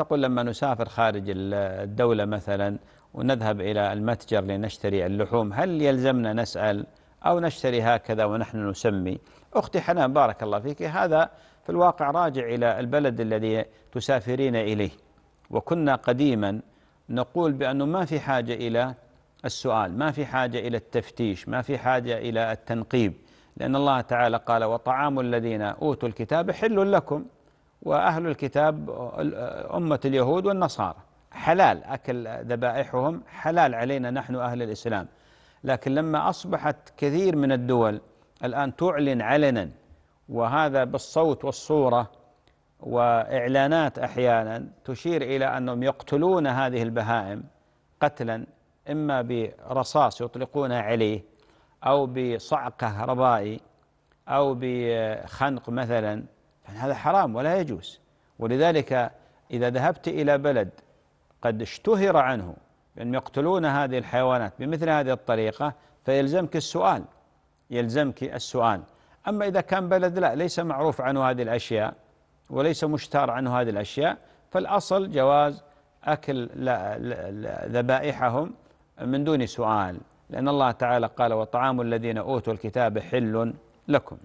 تقول لما نسافر خارج الدولة مثلا ونذهب إلى المتجر لنشتري اللحوم هل يلزمنا نسأل أو نشتري هكذا ونحن نسمي أختي حنان بارك الله فيك هذا في الواقع راجع إلى البلد الذي تسافرين إليه وكنا قديما نقول بأنه ما في حاجة إلى السؤال ما في حاجة إلى التفتيش ما في حاجة إلى التنقيب لأن الله تعالى قال وطعام الذين أوتوا الكتاب حل لكم وأهل الكتاب أمة اليهود والنصارى حلال أكل ذبائحهم حلال علينا نحن أهل الإسلام لكن لما أصبحت كثير من الدول الآن تعلن علنا وهذا بالصوت والصورة وإعلانات أحيانا تشير إلى أنهم يقتلون هذه البهائم قتلا إما برصاص يطلقونه عليه أو بصعق كهربائي أو بخنق مثلا يعني هذا حرام ولا يجوز ولذلك إذا ذهبت إلى بلد قد اشتهر عنه أن يقتلون هذه الحيوانات بمثل هذه الطريقة فيلزمك السؤال يلزمك السؤال أما إذا كان بلد لا ليس معروف عنه هذه الأشياء وليس مشتهر عنه هذه الأشياء فالأصل جواز أكل ذبائحهم من دون سؤال لأن الله تعالى قال وطعام الذين أوتوا الكتاب حل لكم